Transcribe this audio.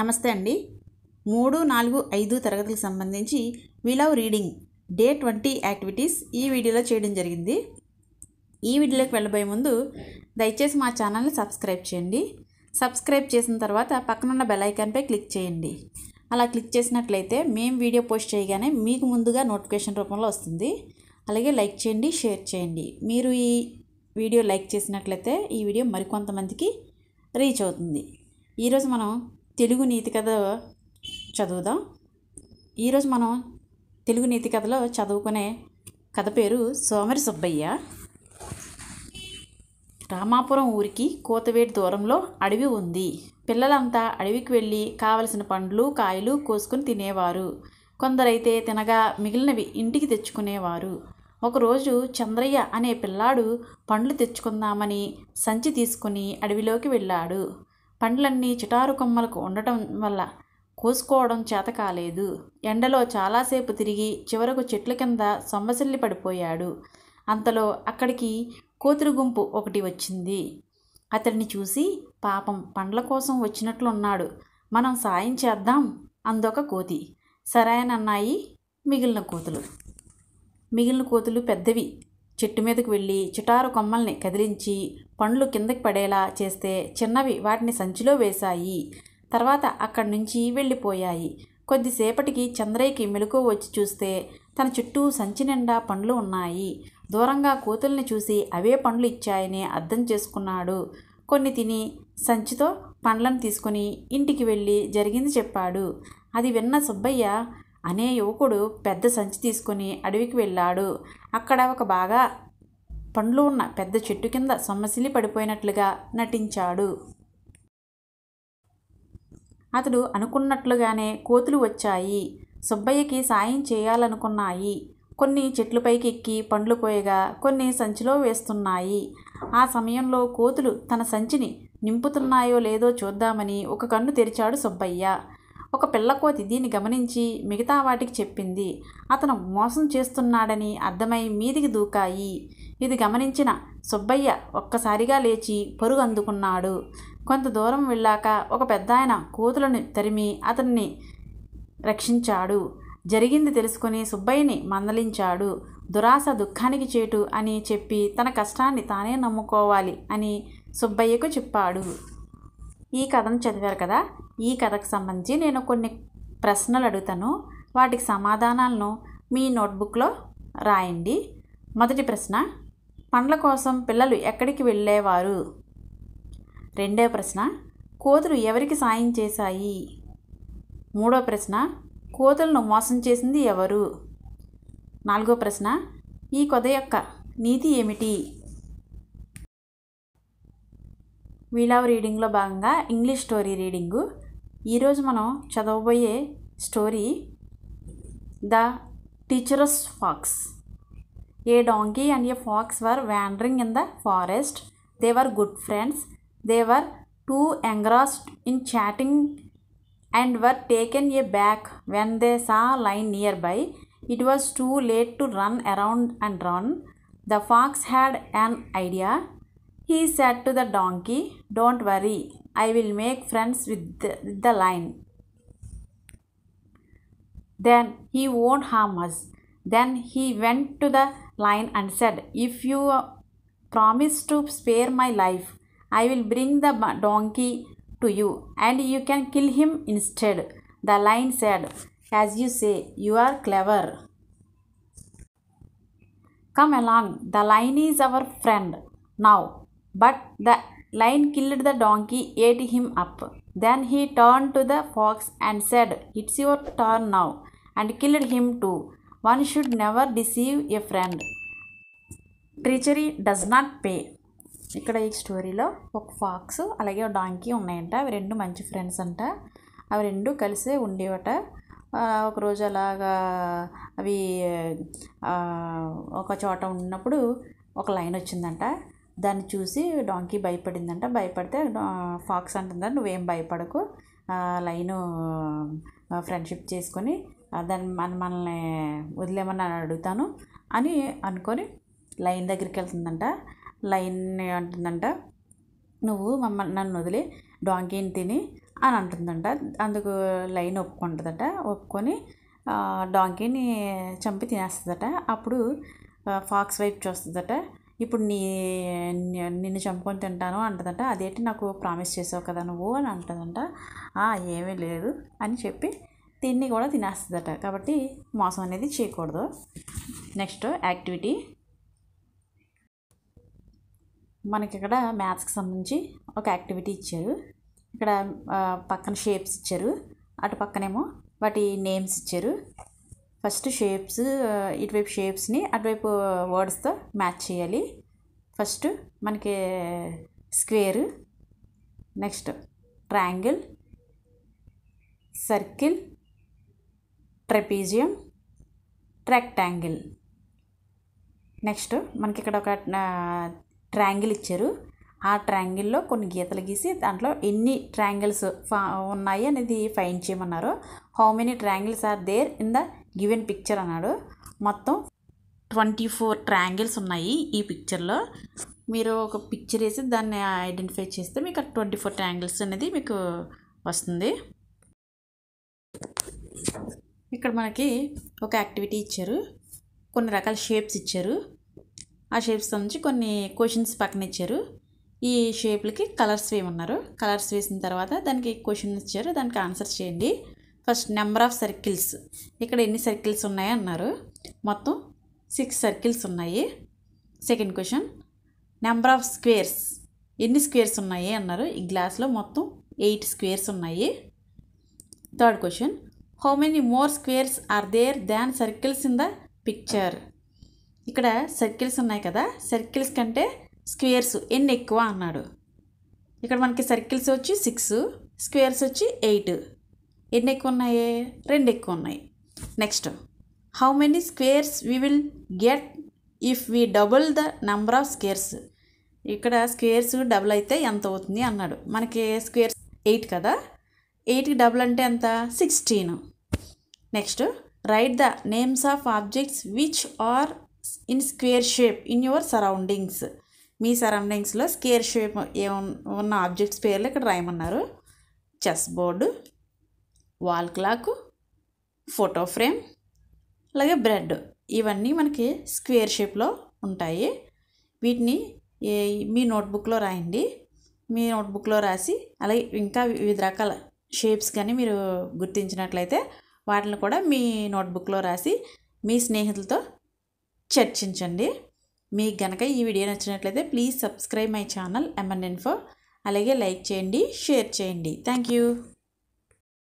నమస్తే అండి మూడు నాలుగు ఐదు తరగతులకు సంబంధించి we love reading day twenty activities ఈ వీడియోలో చేయడం జరిగింది ఈ వీడియోలోకి వెళ్ళబోయే ముందు దయచేసి మా ఛానల్ని సబ్స్క్రైబ్ చేయండి సబ్స్క్రైబ్ చేసిన తర్వాత పక్కనున్న బెల్ క్లిక్ చేయండి అలా క్లిక్ చేసినట్లయితే మేము వీడియో పోస్ట్ చేయగానే మీకు ముందుగా నోటిఫికేషన్ రూపంలో వస్తుంది అలాగే లైక్ చేయండి షేర్ చేయండి మీరు ఈ వీడియో లైక్ చేసినట్లయితే ఈ వీడియో మరికొంతమందికి రీచ్ అవుతుంది ఈరోజు మనం తెలుగు నీతి కథ చదువుదాం ఈరోజు మనం తెలుగు నీతి కథలో చదువుకునే కథ పేరు సోమరి సుబ్బయ్య రామాపురం ఊరికి కోతవేటి దూరంలో అడవి ఉంది పిల్లలంతా అడవికి వెళ్ళి కావలసిన పండ్లు కాయలు కోసుకుని తినేవారు కొందరైతే తినగా మిగిలినవి ఇంటికి తెచ్చుకునేవారు ఒకరోజు చంద్రయ్య అనే పిల్లాడు పండ్లు తెచ్చుకుందామని సంచి తీసుకుని అడవిలోకి వెళ్ళాడు పండ్లన్నీ చిటారు కొమ్మలకు ఉండటం వల్ల కోసుకోవడం చేత కాలేదు ఎండలో చాలాసేపు తిరిగి చివరకు చెట్ల కింద సొమ్మసిల్లి పడిపోయాడు అంతలో అక్కడికి కోతురు గుంపు ఒకటి వచ్చింది అతడిని చూసి పాపం పండ్ల కోసం వచ్చినట్లున్నాడు మనం సాయం చేద్దాం అందొక కోతి అన్నాయి మిగిలిన కోతులు మిగిలిన కోతులు పెద్దవి చెట్టు మీదకు వెళ్ళి చిటారు కొమ్మల్ని కదిలించి పండ్లు కిందకి పడేలా చేస్తే చిన్నవి వాటిని సంచిలో వేశాయి తర్వాత అక్కడి నుంచి వెళ్ళిపోయాయి కొద్దిసేపటికి చంద్రయ్యకి మెలకువ వచ్చి చూస్తే తన చుట్టూ సంచి నిండా పండ్లు ఉన్నాయి దూరంగా కోతుల్ని చూసి అవే పండ్లు ఇచ్చాయని అర్థం చేసుకున్నాడు కొన్ని తిని సంచితో పండ్లను తీసుకుని ఇంటికి వెళ్ళి జరిగింది చెప్పాడు అది విన్న సుబ్బయ్య అనే యువకుడు పెద్ద సంచి తీసుకుని అడవికి వెళ్ళాడు అక్కడ ఒక బాగా పండ్లు ఉన్న పెద్ద చెట్టు కింద సొమ్మసిలి పడిపోయినట్లుగా నటించాడు అతడు అనుకున్నట్లుగానే కోతులు వచ్చాయి సుబ్బయ్యకి సాయం చేయాలనుకున్నాయి కొన్ని చెట్లపైకి ఎక్కి పండ్లు పోయగా కొన్ని సంచిలో వేస్తున్నాయి ఆ సమయంలో కోతులు తన సంచిని నింపుతున్నాయో లేదో చూద్దామని ఒక కన్ను తెరిచాడు సుబ్బయ్య ఒక పిల్లకోతి దీన్ని గమనించి మిగతా వాటికి చెప్పింది అతను మోసం చేస్తున్నాడని అర్థమై మీదికి దూకాయి ఇది గమనించిన సుబ్బయ్య ఒక్కసారిగా లేచి పరుగు అందుకున్నాడు కొంత దూరం వెళ్ళాక ఒక పెద్దాయన కోతులను తరిమి అతన్ని రక్షించాడు జరిగింది తెలుసుకుని సుబ్బయ్యని మందలించాడు దురాశ దుఃఖానికి చేటు అని చెప్పి తన కష్టాన్ని తానే నమ్ముకోవాలి అని సుబ్బయ్యకు చెప్పాడు ఈ కథను చదివారు కదా ఈ కథకు సంబంధించి నేను కొన్ని ప్రశ్నలు అడుగుతాను వాటికి సమాధానాలను మీ నోట్బుక్లో రాయండి మొదటి ప్రశ్న పండ్ల కోసం పిల్లలు ఎక్కడికి వెళ్ళేవారు రెండవ ప్రశ్న కోతులు ఎవరికి సాయం చేశాయి మూడో ప్రశ్న కోతులను మోసం చేసింది ఎవరు నాలుగో ప్రశ్న ఈ కొద యొక్క నీతి ఏమిటి వీలావ్ రీడింగ్లో భాగంగా ఇంగ్లీష్ స్టోరీ రీడింగు ఈరోజు మనం చదవబోయే story the treacherous fox a donkey and a fox were wandering in the forest they were good friends they were too engrossed in chatting and were taken aback when they saw lion nearby it was too late to run around and run the fox had an idea he said to the donkey don't worry I will make friends with the, with the lion. Then he won't harm us. Then he went to the lion and said, If you promise to spare my life, I will bring the donkey to you and you can kill him instead. The lion said, As you say, you are clever. Come along, the lion is our friend now. But the lion killed the donkey ate him up then he turn to the fox and said it's your turn now and killed him to one should never deceive a friend treachery does not pay ఇక్కడ ఈ స్టోరీలో ఒక pox అలాగే ఒక donkey ఉన్నాయంట అవి రెండు మంచి ఫ్రెండ్స్ అంట అవి రెండు కలిసే ఉండేవట ఒకరోజు అలాగా అవి ఒక చోట ఉన్నప్పుడు ఒక లైన్ వచ్చిందంట దాన్ని చూసి డాంకీ భయపడిందంట భయపడితే ఫాక్స్ అంటుందని నువ్వేం భయపడకు లైను ఫ్రెండ్షిప్ చేసుకొని దాన్ని మన మనల్ని వదిలేమని అడుగుతాను అని అనుకొని లైన్ దగ్గరికి వెళ్తుందంట లైన్ అంటుందంట నువ్వు మమ్మల్ని నన్ను వదిలి డాంకీని తిని అని అంటుందంట అందుకు లైన్ ఒప్పుకుంటుందట ఒప్పుకొని డాంకీని చంపి తినేస్తుందట అప్పుడు ఫాక్స్ వైపు చూస్తుందట ఇప్పుడు నీ నిన్ను చంపుకొని తింటాను అంటదంట అదేంటి నాకు ప్రామిస్ చేసావు కదా నువ్వు అని అంటదంట ఏమీ లేదు అని చెప్పి తిన్ని కూడా తినేస్తుందట కాబట్టి మోసం అనేది చేయకూడదు నెక్స్ట్ యాక్టివిటీ మనకి ఇక్కడ మ్యాథ్స్కి సంబంధించి ఒక యాక్టివిటీ ఇచ్చారు ఇక్కడ పక్కన షేప్స్ ఇచ్చారు అటు పక్కనేమో వాటి నేమ్స్ ఇచ్చారు ఫస్ట్ షేప్స్ ఇటువైపు షేప్స్ని అటువైపు వర్డ్స్తో మ్యాచ్ చేయాలి ఫస్ట్ మనకి square next triangle circle trapezium rectangle next మనకి ఇక్కడ ఒక ట్రయాంగిల్ ఇచ్చారు ఆ ట్రయాంగిల్లో కొన్ని గీతలు గీసి దాంట్లో ఎన్ని ట్రయాంగిల్స్ ఫా ఉన్నాయి అనేది ఫైన్ చేయమన్నారు how many triangles are there in the given picture అన్నాడు మొత్తం ట్వంటీ ఫోర్ ట్రయాంగిల్స్ ఉన్నాయి ఈ పిక్చర్లో మీరు ఒక పిక్చర్ వేసి దాన్ని ఐడెంటిఫై చేస్తే మీకు ట్వంటీ ఫోర్ ట్రయాంగిల్స్ అనేది మీకు వస్తుంది ఇక్కడ మనకి ఒక యాక్టివిటీ ఇచ్చారు కొన్ని రకాల షేప్స్ ఇచ్చారు ఆ షేప్స్ నుంచి కొన్ని క్వశ్చన్స్ పక్కన ఇచ్చారు ఈ షేప్లకి కలర్స్ వేయమన్నారు కలర్స్ వేసిన తర్వాత దానికి క్వశ్చన్ ఇచ్చారు దానికి ఆన్సర్ చేయండి ఫస్ట్ నెంబర్ ఆఫ్ సర్కిల్స్ ఇక్కడ ఎన్ని సర్కిల్స్ ఉన్నాయి అన్నారు మొత్తం సిక్స్ సర్కిల్స్ ఉన్నాయి second question number of squares ఎన్ని స్క్వేర్స్ ఉన్నాయి అన్నారు ఈ గ్లాస్లో మొత్తం ఎయిట్ స్క్వేర్స్ ఉన్నాయి third question how many more squares are there than circles in the picture ఇక్కడ సర్కిల్స్ ఉన్నాయి కదా సర్కిల్స్ కంటే స్క్వేర్స్ ఎన్ని ఎక్కువ అన్నాడు ఇక్కడ మనకి సర్కిల్స్ వచ్చి సిక్స్ స్క్వేర్స్ వచ్చి ఎయిట్ ఎన్ని ఎక్కువ ఉన్నాయి రెండు ఎక్కువ ఉన్నాయి next how many squares we will get if we double the number of squares ఇక్కడ స్క్వేర్స్ డబుల్ అయితే ఎంత అవుతుంది అన్నాడు మనకి స్క్వేర్స్ ఎయిట్ కదా ఎయిట్కి డబుల్ అంటే ఎంత sixteen next write the names of objects which are in square shape in your surroundings మీ సరౌండింగ్స్లో స్క్వేర్ షేప్ ఏ ఉన్న ఆబ్జెక్ట్స్ పేర్లు ఇక్కడ రాయమన్నారు chess board wall clock photo frame అలాగే బ్రెడ్ ఇవన్నీ మనకి స్క్వేర్ షేప్లో ఉంటాయి వీటిని మీ నోట్బుక్లో రాయండి మీ నోట్బుక్లో రాసి అలాగే ఇంకా వివిధ రకాల షేప్స్ కానీ మీరు గుర్తించినట్లయితే వాటిని కూడా మీ నోట్బుక్లో రాసి మీ స్నేహితులతో చర్చించండి మీకు గనక ఈ వీడియో నచ్చినట్లయితే please subscribe my channel MN అలాగే లైక్ చేయండి షేర్ చేయండి థ్యాంక్ యూ